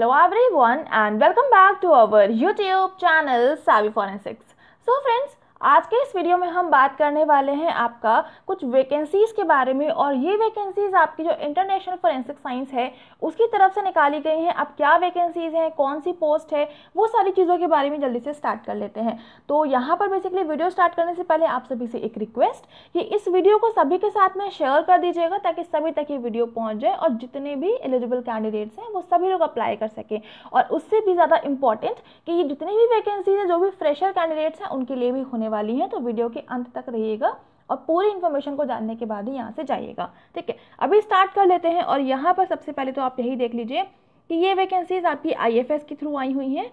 Hello everyone and welcome back to our YouTube channel Savvy Forensics. So friends, आज के इस video में हम बात करने वाले हैं आपका कुछ वैकेंसीज़ के बारे में और ये वैकेंसीज़ आपकी जो इंटरनेशनल फोरेंसिक साइंस है उसकी तरफ से निकाली गई हैं अब क्या वैकेंसीज़ हैं कौन सी पोस्ट है वो सारी चीज़ों के बारे में जल्दी से स्टार्ट कर लेते हैं तो यहाँ पर बेसिकली वीडियो स्टार्ट करने से पहले आप सभी से एक रिक्वेस्ट कि इस वीडियो को सभी के साथ में शेयर कर दीजिएगा ताकि सभी तक ये वीडियो पहुँच जाए और जितने भी एलिजिबल कैंडिडेट्स हैं वो सभी लोग अप्लाई कर सकें और उससे भी ज़्यादा इंपॉर्टेंट कि ये जितनी भी वैकेंसीज हैं जो भी फ्रेशर कैंडिडेट्स हैं उनके लिए भी होने होने वाली हैं तो वीडियो के अंत तक रहिएगा और पूरी इन्फॉर्मेशन को जानने के बाद ही यहाँ से जाइएगा ठीक है अभी स्टार्ट कर लेते हैं और यहाँ पर सबसे पहले तो आप यही देख लीजिए कि ये वैकेंसीज़ आपकी आई के थ्रू आई हुई हैं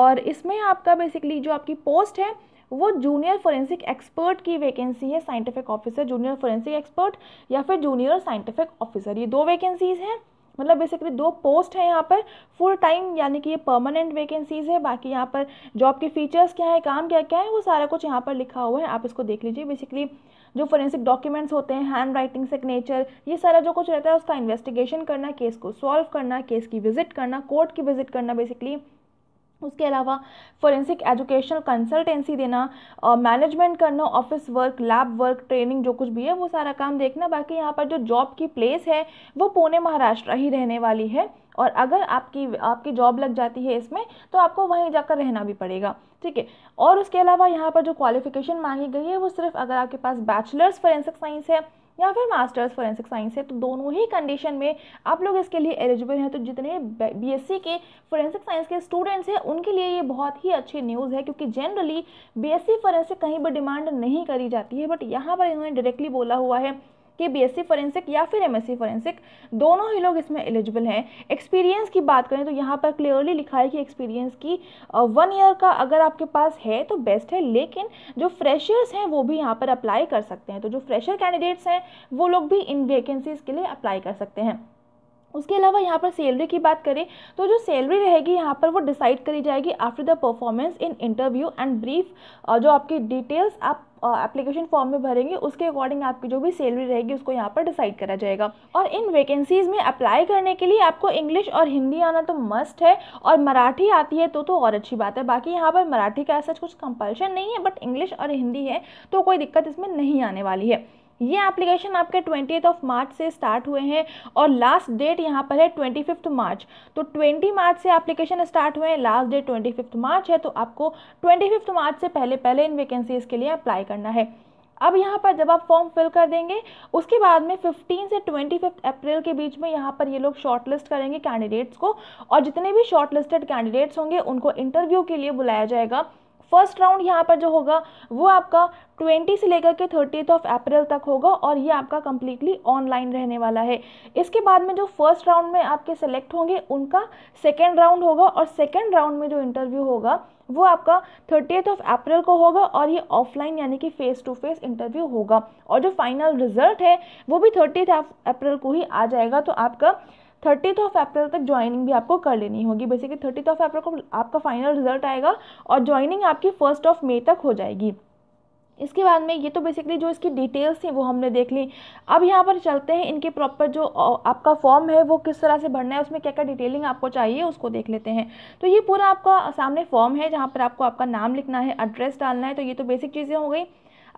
और इसमें आपका बेसिकली जो आपकी पोस्ट है वो जूनियर फोरेंसिक एक्सपर्ट की वैकेंसी है scientific officer junior forensic expert या फिर जूनियर साइंटिफिक ऑफिसर ये दो वैकेंसीज़ हैं मतलब बेसिकली दो पोस्ट हैं यहाँ पर फुल टाइम यानी कि ये परमानेंट वैकेंसीज़ है बाकी यहाँ पर जॉब के फीचर्स क्या है काम क्या क्या है वो सारा कुछ यहाँ पर लिखा हुआ है आप इसको देख लीजिए बेसिकली जो फोरेंसिक डॉक्यूमेंट्स होते हैं हैंड राइटिंग सिग्नेचर ये सारा जो कुछ रहता है उसका इन्वेस्टिगेशन करना केस को सॉल्व करना केस की विजिट करना कोर्ट की विजिट करना बेसिकली उसके अलावा फोरेंसिक एजुकेशनल कंसल्टेंसी देना मैनेजमेंट करना office work lab work training जो कुछ भी है वो सारा काम देखना बाकी यहाँ पर जो जॉब की प्लेस है वो पुणे महाराष्ट्र ही रहने वाली है और अगर आपकी आपकी जॉब लग जाती है इसमें तो आपको वहीं जाकर रहना भी पड़ेगा ठीक है और उसके अलावा यहाँ पर जो क्वालिफिकेशन मांगी गई है वो सिर्फ अगर आपके पास बैचलर्स फोरेंसिक साइंस है या फिर मास्टर्स फॉरेंसिक साइंस है तो दोनों ही कंडीशन में आप लोग इसके लिए एलिजिबल हैं तो जितने बी के फॉरेंसिक साइंस के स्टूडेंट्स हैं उनके लिए ये बहुत ही अच्छी न्यूज़ है क्योंकि जनरली बी फोरेंसिक कहीं पर डिमांड नहीं करी जाती है बट यहाँ पर इन्होंने डायरेक्टली बोला हुआ है के बीएससी फॉरेंसिक या फिर एमएससी फॉरेंसिक दोनों ही लोग इसमें एलिजिबल हैं एक्सपीरियंस की बात करें तो यहाँ पर क्लियरली लिखा है कि एक्सपीरियंस की वन ईयर का अगर आपके पास है तो बेस्ट है लेकिन जो फ्रेशर्स हैं वो भी यहाँ पर अप्लाई कर सकते हैं तो जो फ्रेशर कैंडिडेट्स हैं वो लोग भी इन वैकेंसीज़ के लिए अप्लाई कर सकते हैं उसके अलावा यहाँ पर सैलरी की बात करें तो जो सैलरी रहेगी यहाँ पर वो डिसाइड करी जाएगी after the performance in interview and brief जो आपकी डिटेल्स आप एप्लीकेशन फॉर्म में भरेंगे उसके अकॉर्डिंग आपकी जो भी सैलरी रहेगी उसको यहाँ पर डिसाइड करा जाएगा और इन वैकेंसीज़ में अप्लाई करने के लिए आपको इंग्लिश और हिंदी आना तो मस्ट है और मराठी आती है तो तो और अच्छी बात है बाकी यहाँ पर मराठी का ऐसा कुछ कंपल्शन नहीं है बट इंग्लिश और हिंदी है तो कोई दिक्कत इसमें नहीं आने वाली है ये एप्लीकेशन आपके ट्वेंटी ऑफ मार्च से स्टार्ट हुए हैं और लास्ट डेट यहाँ पर है ट्वेंटी फिफ्थ मार्च तो ट्वेंटी मार्च से एप्लीकेशन स्टार्ट हुए हैं last date twenty fifth March है तो आपको ट्वेंटी फिफ्थ मार्च से पहले पहले इन वैकेंसीज़ के लिए अप्लाई करना है अब यहाँ पर जब आप फॉर्म फिल कर देंगे उसके बाद में 15 से 25 अप्रैल के बीच में यहाँ पर ये लोग शॉर्टलिस्ट करेंगे कैंडिडेट्स को और जितने भी शॉर्टलिस्टेड कैंडिडेट्स होंगे उनको इंटरव्यू के लिए बुलाया जाएगा फर्स्ट राउंड यहाँ पर जो होगा वो आपका ट्वेंटी से लेकर के थर्टी ऑफ अप्रैल तक होगा और ये आपका कम्प्लीटली ऑनलाइन रहने वाला है इसके बाद में जो फर्स्ट राउंड में आपके सेलेक्ट होंगे उनका सेकेंड राउंड होगा और सेकेंड राउंड में जो इंटरव्यू होगा वो आपका थर्टी ऑफ अप्रैल को होगा और ये ऑफलाइन यानी कि फेस टू फेस इंटरव्यू होगा और जो फाइनल रिजल्ट है वो भी थर्टीथ अप्रैल को ही आ जाएगा तो आपका थर्टीथ ऑफ अप्रैल तक ज्वाइनिंग भी आपको कर लेनी होगी बेसिकली थर्टीथ ऑफ अप्रैल को आपका फाइनल रिजल्ट आएगा और ज्वाइनिंग आपकी फर्स्ट ऑफ मे तक हो जाएगी इसके बाद में ये तो बेसिकली जो इसकी डिटेल्स थी वो हमने देख ली अब यहाँ पर चलते हैं इनके प्रॉपर जो आपका फॉर्म है वो किस तरह से भरना है उसमें क्या क्या डिटेलिंग आपको चाहिए उसको देख लेते हैं तो ये पूरा आपका सामने फॉर्म है जहाँ पर आपको आपका नाम लिखना है एड्रेस डालना है तो ये तो बेसिक चीज़ें हो गई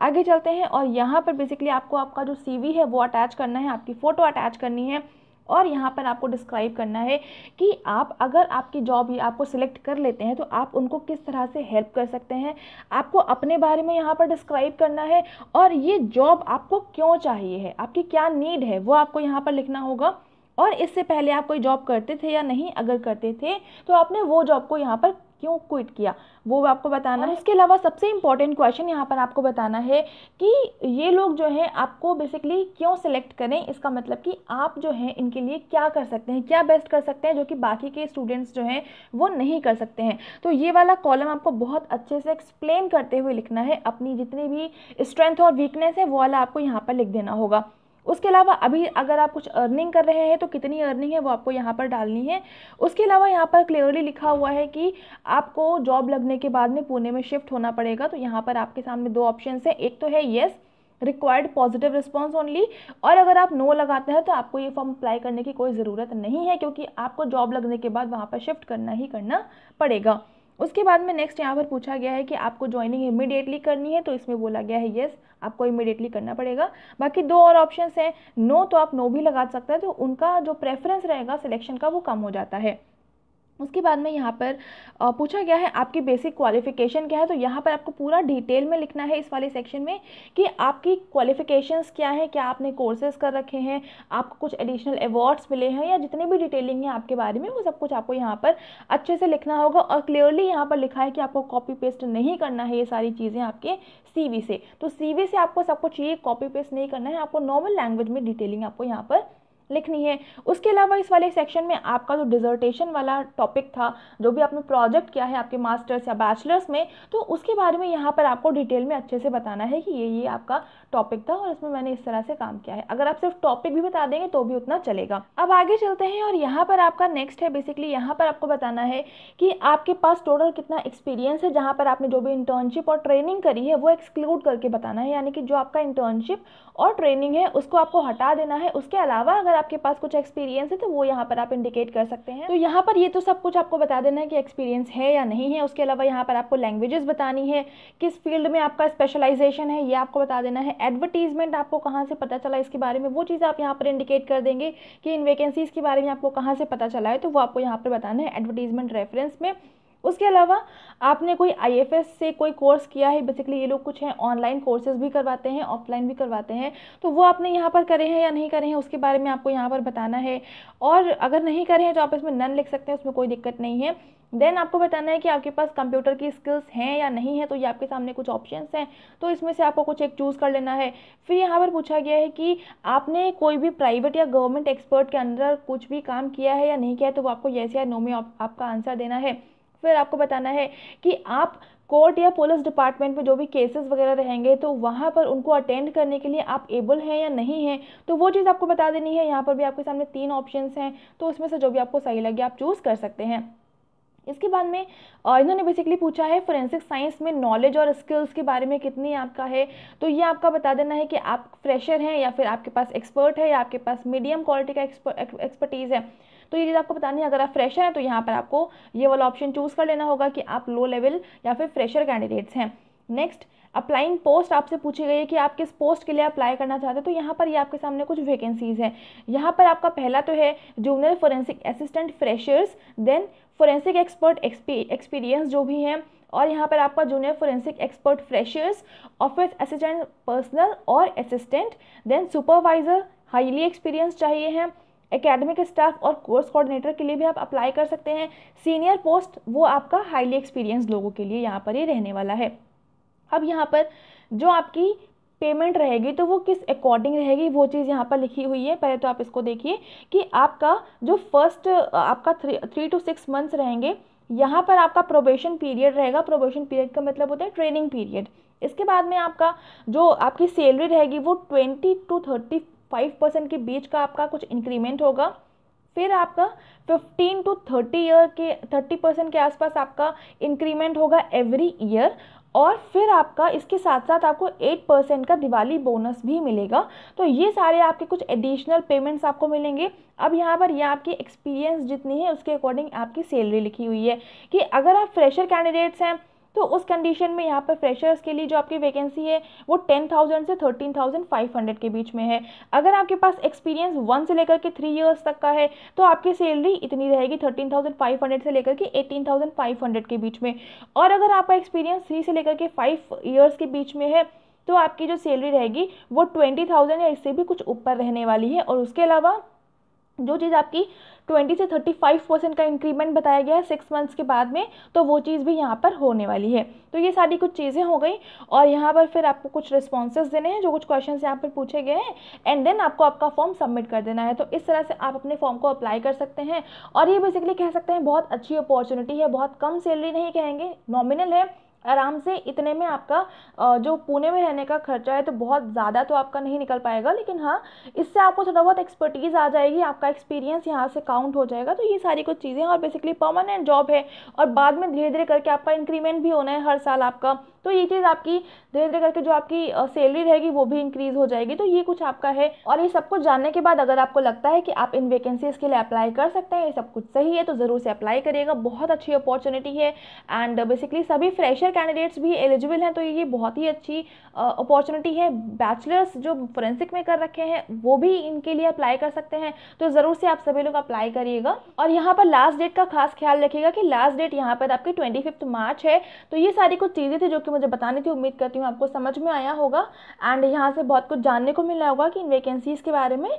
आगे चलते हैं और यहाँ पर बेसिकली आपको आपका जो सी है वो अटैच करना है आपकी फ़ोटो अटैच करनी है और यहाँ पर आपको डिस्क्राइब करना है कि आप अगर आपकी जॉब आपको सिलेक्ट कर लेते हैं तो आप उनको किस तरह से हेल्प कर सकते हैं आपको अपने बारे में यहाँ पर डिस्क्राइब करना है और ये जॉब आपको क्यों चाहिए है आपकी क्या नीड है वो आपको यहाँ पर लिखना होगा और इससे पहले आप कोई जॉब करते थे या नहीं अगर करते थे तो आपने वो जॉब को यहाँ पर क्यों क्विट किया वो आपको बताना है इसके अलावा सबसे इम्पॉर्टेंट क्वेश्चन यहाँ पर आपको बताना है कि ये लोग जो है आपको बेसिकली क्यों सेलेक्ट करें इसका मतलब कि आप जो हैं इनके लिए क्या कर सकते हैं क्या बेस्ट कर सकते हैं जो कि बाकी के स्टूडेंट्स जो हैं वो नहीं कर सकते हैं तो ये वाला कॉलम आपको बहुत अच्छे से एक्सप्लेन करते हुए लिखना है अपनी जितनी भी स्ट्रेंथ और वीकनेस है वो वाला आपको यहाँ पर लिख देना होगा उसके अलावा अभी अगर आप कुछ अर्निंग कर रहे हैं तो कितनी अर्निंग है वो आपको यहाँ पर डालनी है उसके अलावा यहाँ पर क्लियरली लिखा हुआ है कि आपको जॉब लगने के बाद में पुणे में शिफ्ट होना पड़ेगा तो यहाँ पर आपके सामने दो ऑप्शन है एक तो है yes required positive response only और अगर आप नो लगाते हैं तो आपको ये फॉर्म अप्लाई करने की कोई ज़रूरत नहीं है क्योंकि आपको जॉब लगने के बाद वहाँ पर शिफ्ट करना ही करना पड़ेगा उसके बाद में नेक्स्ट यहाँ पर पूछा गया है कि आपको ज्वाइनिंग इमिडिएटली करनी है तो इसमें बोला गया है येस आपको इमिडिएटली करना पड़ेगा बाकी दो और ऑप्शंस हैं नो तो आप नो भी लगा सकते हैं तो उनका जो प्रेफरेंस रहेगा सिलेक्शन का वो कम हो जाता है उसके बाद में यहाँ पर पूछा गया है आपकी बेसिक क्वालिफ़िकेशन क्या है तो यहाँ पर आपको पूरा डिटेल में लिखना है इस वाले सेक्शन में कि आपकी क्वालिफ़िकेशंस क्या है क्या आपने कोर्सेज कर रखे हैं आपको कुछ एडिशनल अवार्ड्स मिले हैं या जितने भी डिटेलिंग है आपके बारे में वो सब कुछ आपको यहाँ पर अच्छे से लिखना होगा और क्लियरली यहाँ पर लिखा है कि आपको कॉपी पेस्ट नहीं करना है ये सारी चीज़ें आपके सी से तो सी से आपको सब कुछ ये कॉपी पेस्ट नहीं करना है आपको नॉर्मल लैंग्वेज में डिटेलिंग आपको यहाँ पर लिखनी है उसके अलावा इस वाले सेक्शन में आपका जो डिजर्टेशन वाला टॉपिक था जो भी आपने प्रोजेक्ट किया है आपके मास्टर्स या बैचलर्स में तो उसके बारे में यहाँ पर आपको डिटेल में अच्छे से बताना है कि ये ये आपका टॉपिक था और इसमें मैंने इस तरह से काम किया है अगर आप सिर्फ टॉपिक भी बता देंगे तो भी उतना चलेगा अब आगे चलते हैं और यहाँ पर आपका नेक्स्ट है बेसिकली यहाँ पर आपको बताना है कि आपके पास टोटल कितना एक्सपीरियंस है जहाँ पर आपने जो भी इंटर्नशिप और ट्रेनिंग करी है वो एक्सक्लूड करके बताना है यानी कि जो आपका इंटर्नशिप और ट्रेनिंग है उसको आपको हटा देना है उसके अलावा अगर आपके पास कुछ एक्सपीरियंस है तो वो यहाँ पर आप इंडिकेट कर सकते हैं तो यहाँ पर ये तो सब कुछ आपको बता देना है कि एक्सपीरियंस है या नहीं है उसके अलावा यहाँ पर आपको लैंग्वेजेस बतानी है किस फील्ड में आपका स्पेशलाइजेशन है ये आपको बता देना है एडवर्टीजमेंट आपको कहाँ से पता चला इसके बारे में वो चीज़ आप यहाँ पर इंडिकेट कर देंगे कि इन वैकेंसीज़ के बारे में आपको कहाँ से पता चला है तो वो आपको यहाँ पर बताना है एडवर्टीजमेंट रेफरेंस में उसके अलावा आपने कोई आईएफएस से कोई कोर्स किया है बेसिकली ये लोग कुछ हैं ऑनलाइन कोर्सेज भी करवाते हैं ऑफलाइन भी करवाते हैं तो वो आपने यहाँ पर करे हैं या नहीं करे हैं उसके बारे में आपको यहाँ पर बताना है और अगर नहीं करे हैं तो आप इसमें नन लिख सकते हैं उसमें कोई दिक्कत नहीं है देन आपको बताना है कि आपके पास कंप्यूटर की स्किल्स हैं या नहीं है तो ये आपके सामने कुछ ऑप्शंस हैं तो इसमें से आपको कुछ एक चूज़ कर लेना है फिर यहाँ पर पूछा गया है कि आपने कोई भी प्राइवेट या गवर्नमेंट एक्सपर्ट के अंदर कुछ भी काम किया है या नहीं किया है तो वो आपको येस या नो में आप, आपका आंसर देना है फिर आपको बताना है कि आप कोर्ट या पुलिस डिपार्टमेंट में जो भी केसेस वगैरह रहेंगे तो वहाँ पर उनको अटेंड करने के लिए आप एबल हैं या नहीं हैं तो वो चीज़ आपको बता देनी है यहाँ पर भी आपके सामने तीन ऑप्शंस हैं तो उसमें से जो भी आपको सही लगे आप चूज़ कर सकते हैं इसके बाद में इन्होंने बेसिकली पूछा है फोरेंसिक साइंस में नॉलेज और स्किल्स के बारे में कितनी आपका है तो ये आपका बता देना है कि आप फ्रेशर हैं या फिर आपके पास एक्सपर्ट है या आपके पास मीडियम क्वालिटी का एक्सपर्टीज़ है तो ये चीज़ आपको बतानी है अगर आप फ्रेशर हैं तो यहाँ पर आपको ये वाला ऑप्शन चूज़ कर लेना होगा कि आप लो लेवल या फिर फ्रेशर कैंडिडेट्स हैं नेक्स्ट अप्लाइंग पोस्ट आपसे पूछी गई है कि आप किस पोस्ट के लिए अप्लाई करना चाहते हैं तो यहाँ पर ये आपके सामने कुछ वैकेंसीज़ हैं यहाँ पर आपका पहला तो है junior forensic assistant freshers then forensic expert experience जो भी हैं और यहाँ पर आपका junior forensic expert freshers office assistant personal और assistant then supervisor highly experience चाहिए हैं एकेडमिक स्टाफ और कोर्स कोऑर्डिनेटर के लिए भी आप अप्लाई कर सकते हैं सीनियर पोस्ट वो आपका हाईली एक्सपीरियंस लोगों के लिए यहाँ पर ही रहने वाला है अब यहाँ पर जो आपकी पेमेंट रहेगी तो वो किस अकॉर्डिंग रहेगी वो चीज़ यहाँ पर लिखी हुई है पहले तो आप इसको देखिए कि आपका जो फर्स्ट आपका three three two six months रहेंगे यहाँ पर आपका प्रोबेशन पीरियड रहेगा प्रोबेशन पीरियड का मतलब होता है ट्रेनिंग पीरियड इसके बाद में आपका जो आपकी सैलरी रहेगी वो twenty two thirty five percent के बीच का आपका कुछ इंक्रीमेंट होगा फिर आपका फिफ्टीन टू थर्टी ईयर के थर्टी परसेंट के आसपास आपका इंक्रीमेंट होगा एवरी ईयर और फिर आपका इसके साथ साथ आपको एट परसेंट का दिवाली बोनस भी मिलेगा तो ये सारे आपके कुछ एडिशनल पेमेंट्स आपको मिलेंगे अब यहाँ पर ये आपकी एक्सपीरियंस जितनी है उसके अकॉर्डिंग आपकी सैलरी लिखी हुई है कि अगर आप फ्रेशर कैंडिडेट्स हैं तो उस कंडीशन में यहाँ पर फ्रेशर्स के लिए जो आपकी वैकेंसी है वो टेन थाउजेंड से थर्टीन थाउजेंड फाइव हंड्रेड के बीच में है अगर आपके पास एक्सपीरियंस वन से लेकर के थ्री ईयर्स तक का है तो आपकी सैलरी इतनी रहेगी थर्टीन थाउजेंड फाइव हंड्रेड से लेकर के एटीन थाउजेंड फाइव हंड्रेड के बीच में और अगर आपका एक्सपीरियंस थ्री से लेकर के फाइव ईयर्स के बीच में है तो आपकी जो सैलरी रहेगी वो ट्वेंटी थाउजेंड या इससे भी कुछ ऊपर रहने वाली है और उसके अलावा जो चीज़ आपकी 20 से 35 परसेंट का इंक्रीमेंट बताया गया है सिक्स मंथ्स के बाद में तो वो चीज़ भी यहाँ पर होने वाली है तो ये सारी कुछ चीज़ें हो गई और यहाँ पर फिर आपको कुछ रिस्पॉन्सेज देने हैं जो कुछ क्वेश्चन यहाँ पर पूछे गए हैं एंड देन आपको आपका फॉर्म सबमिट कर देना है तो इस तरह से आप अपने फॉर्म को अप्लाई कर सकते हैं और ये बेसिकली कह सकते हैं बहुत अच्छी अपॉर्चुनिटी है बहुत कम सैलरी नहीं कहेंगे नॉमिनल है आराम से इतने में आपका जो पुणे में रहने का खर्चा है तो बहुत ज़्यादा तो आपका नहीं निकल पाएगा लेकिन हाँ इससे आपको थोड़ा बहुत एक्सपर्टीज़ आ जाएगी आपका एक्सपीरियंस यहाँ से काउंट हो जाएगा तो ये सारी कुछ चीज़ें हैं और बेसिकली परमानेंट जॉब है और बाद में धीरे धीरे करके आपका इंक्रीमेंट भी होना है हर साल आपका तो ये चीज़ आपकी धीरे धीरे करके जो आपकी सैलरी रहेगी वो भी इंक्रीज़ हो जाएगी तो ये कुछ आपका है और ये सब कुछ जानने के बाद अगर आपको लगता है कि आप इन वैकेंसीज़ के लिए अप्लाई कर सकते हैं ये सब कुछ सही है तो ज़रूर से अप्लाई करिएगा बहुत अच्छी अपॉर्चुनिटी है एंड बेसिकली सभी फ्रेशर फॉरेंसिकल कैंडिडेट्स भी एलिजिबल हैं तो ये बहुत ही अच्छी अपॉर्चुनिटी है बैचलर्स जो फोरेंसिक में कर रखे हैं वो भी इनके लिए अप्लाई कर सकते हैं तो ज़रूर से आप सभी लोग अप्लाई करिएगा और यहाँ पर लास्ट डेट का खास ख्याल रखिएगा कि लास्ट डेट यहाँ पर आपकी ट्वेंटी मार्च है तो ये सारी कुछ चीज़ें थी जो कि मुझे बतानी थी उम्मीद करती हूँ आपको समझ में आया होगा एंड यहाँ से बहुत कुछ जानने को मिला होगा कि इन वैकेंसीज़ के बारे में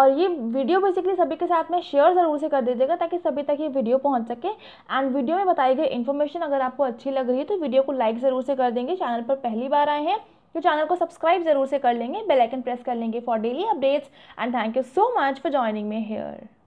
और ये वीडियो बेसिकली सभी के साथ में शेयर ज़रूर से कर दीजिएगा ताकि सभी तक ये वीडियो पहुँच सके एंड वीडियो में बताई गई इन्फॉर्मेशन अगर आपको अच्छी लग रही है तो वीडियो वीडियो को लाइक ज़रूर से कर देंगे चैनल पर पहली बार आए हैं तो चैनल को सब्सक्राइब जरूर से कर लेंगे बेल आइकन प्रेस कर लेंगे for daily updates and thank you so much for joining me hair